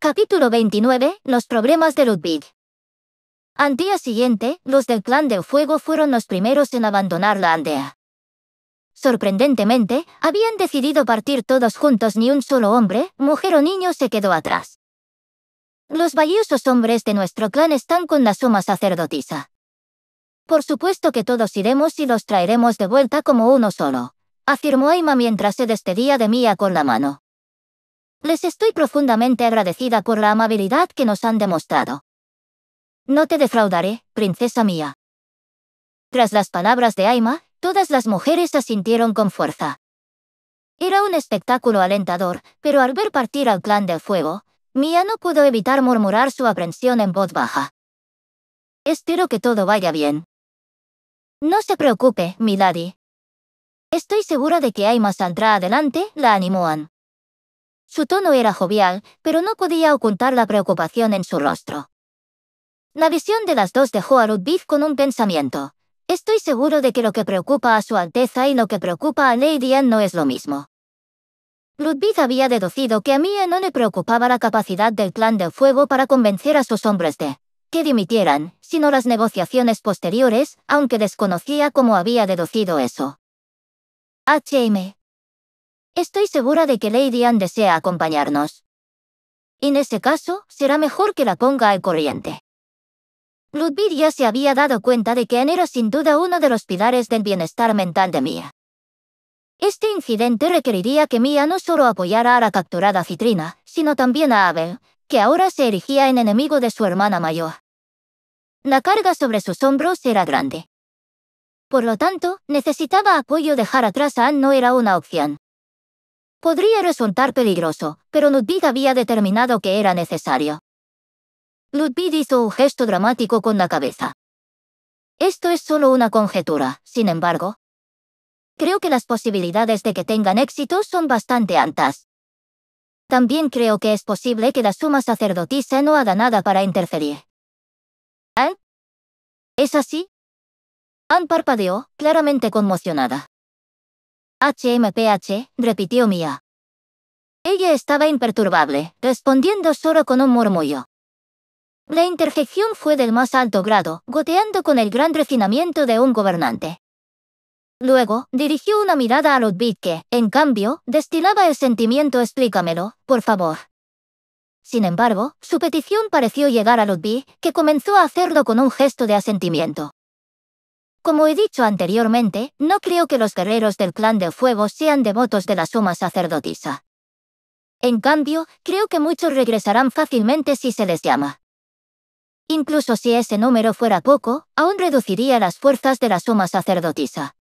Capítulo 29. Los problemas de Ludwig. Al día siguiente, los del clan del fuego fueron los primeros en abandonar la aldea. Sorprendentemente, habían decidido partir todos juntos, ni un solo hombre, mujer o niño se quedó atrás. Los valiosos hombres de nuestro clan están con la suma sacerdotisa. Por supuesto que todos iremos y los traeremos de vuelta como uno solo, afirmó Aima mientras se despedía de Mía con la mano. Les estoy profundamente agradecida por la amabilidad que nos han demostrado. No te defraudaré, princesa mía. Tras las palabras de Aima, todas las mujeres asintieron con fuerza. Era un espectáculo alentador, pero al ver partir al clan del fuego, Mia no pudo evitar murmurar su aprensión en voz baja. Espero que todo vaya bien. No se preocupe, Milady. Estoy segura de que Aima saldrá adelante, la animó Anne. Su tono era jovial, pero no podía ocultar la preocupación en su rostro. La visión de las dos dejó a Ludwig con un pensamiento. Estoy seguro de que lo que preocupa a su Alteza y lo que preocupa a Lady Anne no es lo mismo. Ludwig había deducido que a Mia no le preocupaba la capacidad del Clan del Fuego para convencer a sus hombres de que dimitieran, sino las negociaciones posteriores, aunque desconocía cómo había deducido eso. H.M. Estoy segura de que Lady Anne desea acompañarnos. En ese caso, será mejor que la ponga al corriente. Ludwig ya se había dado cuenta de que Anne era sin duda uno de los pilares del bienestar mental de Mia. Este incidente requeriría que Mia no solo apoyara a la capturada Citrina, sino también a Abel, que ahora se erigía en enemigo de su hermana mayor. La carga sobre sus hombros era grande. Por lo tanto, necesitaba apoyo dejar atrás a Anne no era una opción podría resultar peligroso, pero Ludwig había determinado que era necesario. Ludwig hizo un gesto dramático con la cabeza. Esto es solo una conjetura, sin embargo. Creo que las posibilidades de que tengan éxito son bastante altas. También creo que es posible que la suma sacerdotisa no haga nada para interferir. ¿Eh? ¿Es así? Ann parpadeó, claramente conmocionada. HMPH, repitió Mia. Ella estaba imperturbable, respondiendo solo con un murmullo. La interjección fue del más alto grado, goteando con el gran refinamiento de un gobernante. Luego, dirigió una mirada a Ludwig que, en cambio, destilaba el sentimiento explícamelo, por favor. Sin embargo, su petición pareció llegar a Ludwig, que comenzó a hacerlo con un gesto de asentimiento. Como he dicho anteriormente, no creo que los guerreros del clan del fuego sean devotos de la suma sacerdotisa. En cambio, creo que muchos regresarán fácilmente si se les llama. Incluso si ese número fuera poco, aún reduciría las fuerzas de la suma sacerdotisa.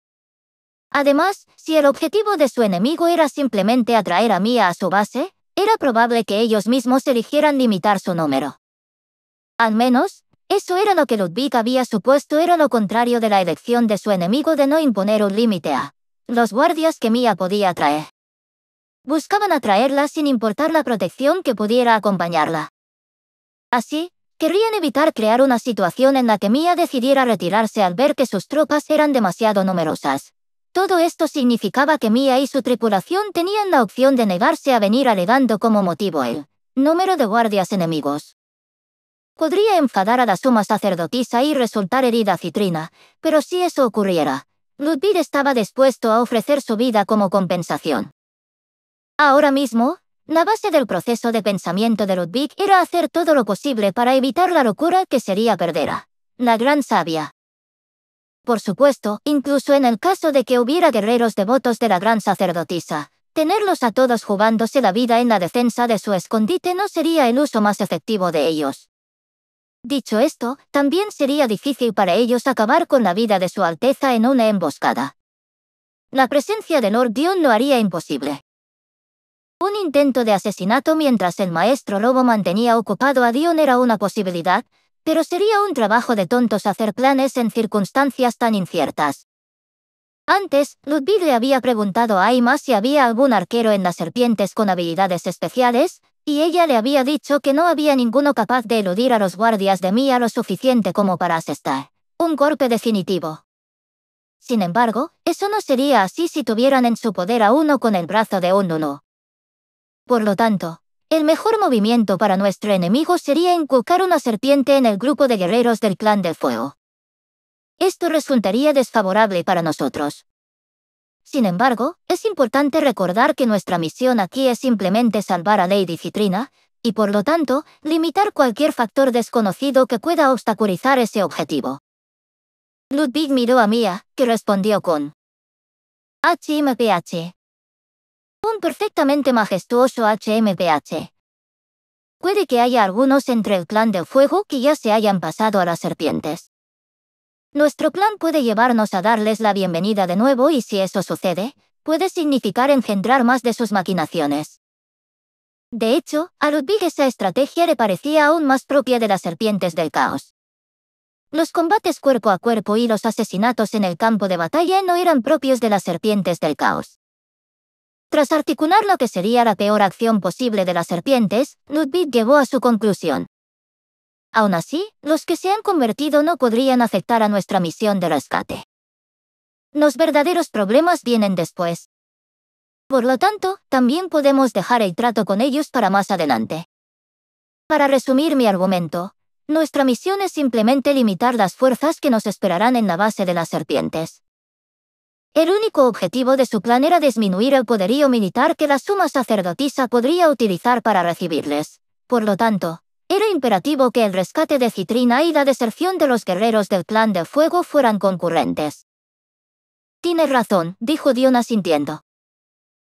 Además, si el objetivo de su enemigo era simplemente atraer a Mía a su base, era probable que ellos mismos eligieran limitar su número. Al menos, eso era lo que Ludwig había supuesto era lo contrario de la elección de su enemigo de no imponer un límite a los guardias que Mia podía atraer. Buscaban atraerla sin importar la protección que pudiera acompañarla. Así, querrían evitar crear una situación en la que Mia decidiera retirarse al ver que sus tropas eran demasiado numerosas. Todo esto significaba que Mia y su tripulación tenían la opción de negarse a venir alegando como motivo el número de guardias enemigos. Podría enfadar a la suma sacerdotisa y resultar herida citrina, pero si eso ocurriera, Ludwig estaba dispuesto a ofrecer su vida como compensación. Ahora mismo, la base del proceso de pensamiento de Ludwig era hacer todo lo posible para evitar la locura que sería perdera. La gran sabia. Por supuesto, incluso en el caso de que hubiera guerreros devotos de la gran sacerdotisa, tenerlos a todos jugándose la vida en la defensa de su escondite no sería el uso más efectivo de ellos. Dicho esto, también sería difícil para ellos acabar con la vida de su Alteza en una emboscada. La presencia de Lord Dion lo haría imposible. Un intento de asesinato mientras el maestro lobo mantenía ocupado a Dion era una posibilidad, pero sería un trabajo de tontos hacer planes en circunstancias tan inciertas. Antes, Ludwig le había preguntado a Aima si había algún arquero en las serpientes con habilidades especiales, y ella le había dicho que no había ninguno capaz de eludir a los guardias de Mía lo suficiente como para asestar un golpe definitivo. Sin embargo, eso no sería así si tuvieran en su poder a uno con el brazo de un uno. Por lo tanto, el mejor movimiento para nuestro enemigo sería inculcar una serpiente en el grupo de guerreros del clan del fuego. Esto resultaría desfavorable para nosotros, sin embargo, es importante recordar que nuestra misión aquí es simplemente salvar a Lady Citrina, y por lo tanto, limitar cualquier factor desconocido que pueda obstaculizar ese objetivo. Ludwig miró a Mia, que respondió con HMPH. Un perfectamente majestuoso HMPH. Puede que haya algunos entre el clan del fuego que ya se hayan pasado a las serpientes. Nuestro plan puede llevarnos a darles la bienvenida de nuevo y si eso sucede, puede significar engendrar más de sus maquinaciones. De hecho, a Ludwig esa estrategia le parecía aún más propia de las serpientes del caos. Los combates cuerpo a cuerpo y los asesinatos en el campo de batalla no eran propios de las serpientes del caos. Tras articular lo que sería la peor acción posible de las serpientes, Ludwig llegó a su conclusión. Aún así, los que se han convertido no podrían afectar a nuestra misión de rescate. Los verdaderos problemas vienen después. Por lo tanto, también podemos dejar el trato con ellos para más adelante. Para resumir mi argumento, nuestra misión es simplemente limitar las fuerzas que nos esperarán en la base de las serpientes. El único objetivo de su plan era disminuir el poderío militar que la suma sacerdotisa podría utilizar para recibirles. Por lo tanto, era imperativo que el rescate de Citrina y la deserción de los guerreros del clan del fuego fueran concurrentes. Tienes razón, dijo Dion asintiendo.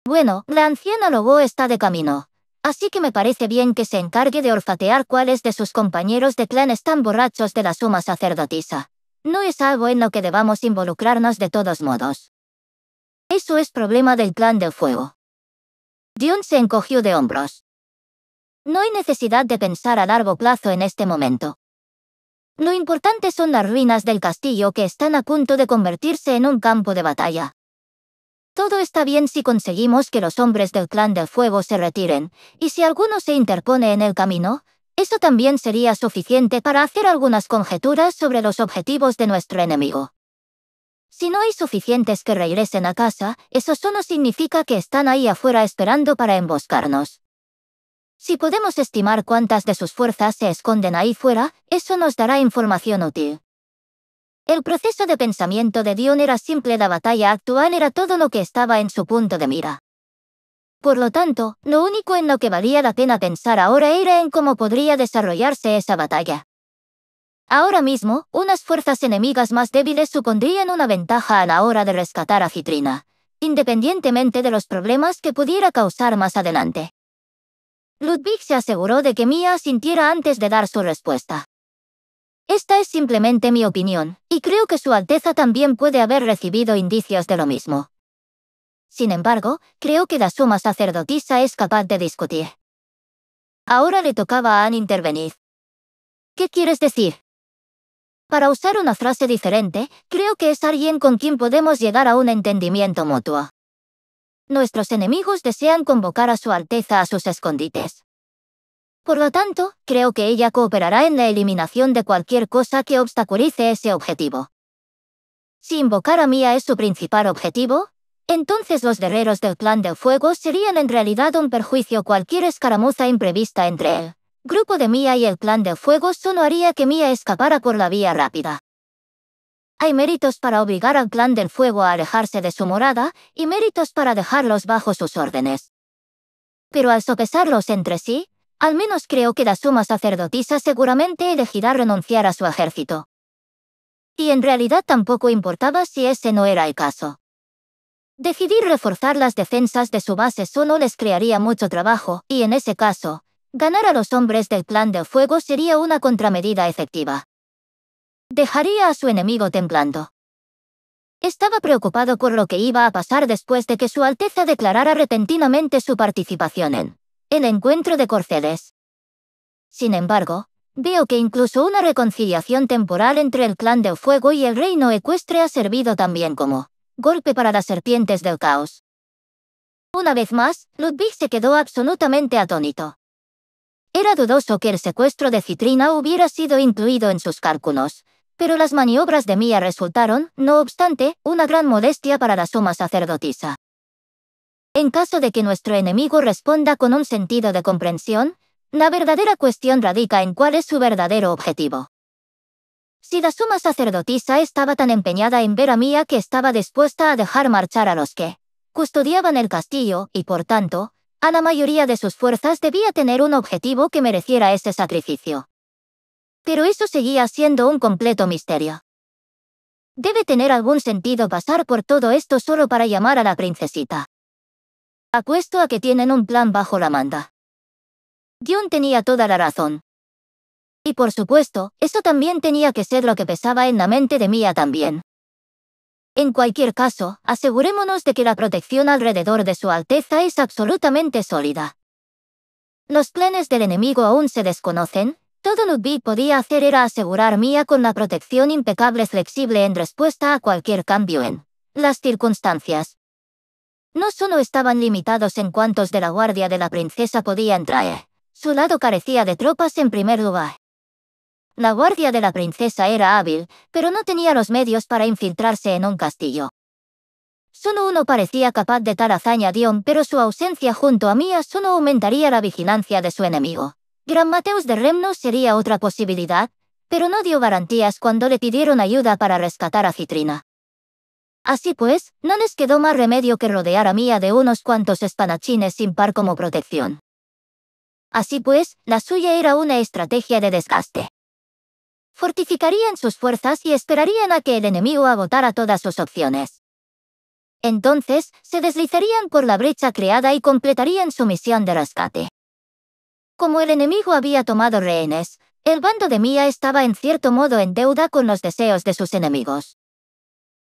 Bueno, la anciana Lobo está de camino. Así que me parece bien que se encargue de olfatear cuáles de sus compañeros de clan están borrachos de la suma sacerdotisa. No es algo en lo que debamos involucrarnos de todos modos. Eso es problema del clan del fuego. Dion se encogió de hombros. No hay necesidad de pensar a largo plazo en este momento. Lo importante son las ruinas del castillo que están a punto de convertirse en un campo de batalla. Todo está bien si conseguimos que los hombres del clan del fuego se retiren, y si alguno se interpone en el camino, eso también sería suficiente para hacer algunas conjeturas sobre los objetivos de nuestro enemigo. Si no hay suficientes que regresen a casa, eso solo significa que están ahí afuera esperando para emboscarnos. Si podemos estimar cuántas de sus fuerzas se esconden ahí fuera, eso nos dará información útil. El proceso de pensamiento de Dion era simple, la batalla actual era todo lo que estaba en su punto de mira. Por lo tanto, lo único en lo que valía la pena pensar ahora era en cómo podría desarrollarse esa batalla. Ahora mismo, unas fuerzas enemigas más débiles supondrían una ventaja a la hora de rescatar a Citrina, independientemente de los problemas que pudiera causar más adelante. Ludwig se aseguró de que Mia sintiera antes de dar su respuesta. Esta es simplemente mi opinión, y creo que Su Alteza también puede haber recibido indicios de lo mismo. Sin embargo, creo que la suma sacerdotisa es capaz de discutir. Ahora le tocaba a Anne intervenir. ¿Qué quieres decir? Para usar una frase diferente, creo que es alguien con quien podemos llegar a un entendimiento mutuo nuestros enemigos desean convocar a Su Alteza a sus escondites. Por lo tanto, creo que ella cooperará en la eliminación de cualquier cosa que obstaculice ese objetivo. Si invocar a Mía es su principal objetivo, entonces los guerreros del Clan del Fuego serían en realidad un perjuicio cualquier escaramuza imprevista entre el grupo de Mía y el Clan del Fuego solo haría que Mía escapara por la vía rápida. Hay méritos para obligar al clan del fuego a alejarse de su morada y méritos para dejarlos bajo sus órdenes. Pero al sopesarlos entre sí, al menos creo que la suma sacerdotisa seguramente elegirá renunciar a su ejército. Y en realidad tampoco importaba si ese no era el caso. Decidir reforzar las defensas de su base solo les crearía mucho trabajo, y en ese caso, ganar a los hombres del clan del fuego sería una contramedida efectiva dejaría a su enemigo temblando. Estaba preocupado por lo que iba a pasar después de que Su Alteza declarara repentinamente su participación en el encuentro de Corceles. Sin embargo, veo que incluso una reconciliación temporal entre el clan del fuego y el reino ecuestre ha servido también como golpe para las serpientes del caos. Una vez más, Ludwig se quedó absolutamente atónito. Era dudoso que el secuestro de Citrina hubiera sido incluido en sus cálculos, pero las maniobras de Mía resultaron, no obstante, una gran modestia para la suma sacerdotisa. En caso de que nuestro enemigo responda con un sentido de comprensión, la verdadera cuestión radica en cuál es su verdadero objetivo. Si la suma sacerdotisa estaba tan empeñada en ver a Mía que estaba dispuesta a dejar marchar a los que custodiaban el castillo, y por tanto, a la mayoría de sus fuerzas debía tener un objetivo que mereciera ese sacrificio pero eso seguía siendo un completo misterio. Debe tener algún sentido pasar por todo esto solo para llamar a la princesita. Acuesto a que tienen un plan bajo la manda. Dion tenía toda la razón. Y por supuesto, eso también tenía que ser lo que pesaba en la mente de Mia también. En cualquier caso, asegurémonos de que la protección alrededor de Su Alteza es absolutamente sólida. Los planes del enemigo aún se desconocen, todo Ludwig podía hacer era asegurar Mía con la protección impecable flexible en respuesta a cualquier cambio en las circunstancias. No solo estaban limitados en cuantos de la guardia de la princesa podía entrar, su lado carecía de tropas en primer lugar. La guardia de la princesa era hábil, pero no tenía los medios para infiltrarse en un castillo. Solo uno parecía capaz de tal hazaña Dion, pero su ausencia junto a Mía solo aumentaría la vigilancia de su enemigo. Gran Mateus de Remnos sería otra posibilidad, pero no dio garantías cuando le pidieron ayuda para rescatar a Citrina. Así pues, no les quedó más remedio que rodear a Mía de unos cuantos espanachines sin par como protección. Así pues, la suya era una estrategia de desgaste. Fortificarían sus fuerzas y esperarían a que el enemigo agotara todas sus opciones. Entonces, se deslizarían por la brecha creada y completarían su misión de rescate. Como el enemigo había tomado rehenes, el bando de Mía estaba en cierto modo en deuda con los deseos de sus enemigos.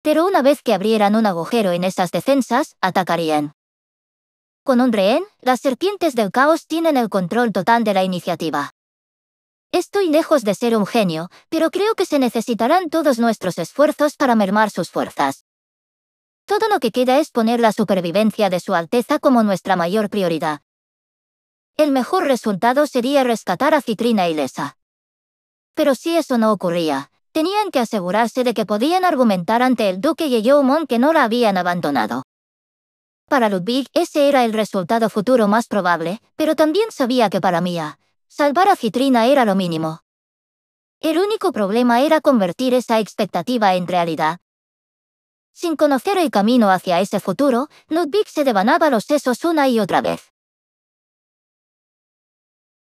Pero una vez que abrieran un agujero en esas defensas, atacarían. Con un rehén, las serpientes del caos tienen el control total de la iniciativa. Estoy lejos de ser un genio, pero creo que se necesitarán todos nuestros esfuerzos para mermar sus fuerzas. Todo lo que queda es poner la supervivencia de Su Alteza como nuestra mayor prioridad, el mejor resultado sería rescatar a Citrina ilesa. Pero si eso no ocurría, tenían que asegurarse de que podían argumentar ante el duque y Yeomon que no la habían abandonado. Para Ludwig ese era el resultado futuro más probable, pero también sabía que para Mia, salvar a Citrina era lo mínimo. El único problema era convertir esa expectativa en realidad. Sin conocer el camino hacia ese futuro, Ludwig se devanaba los sesos una y otra vez.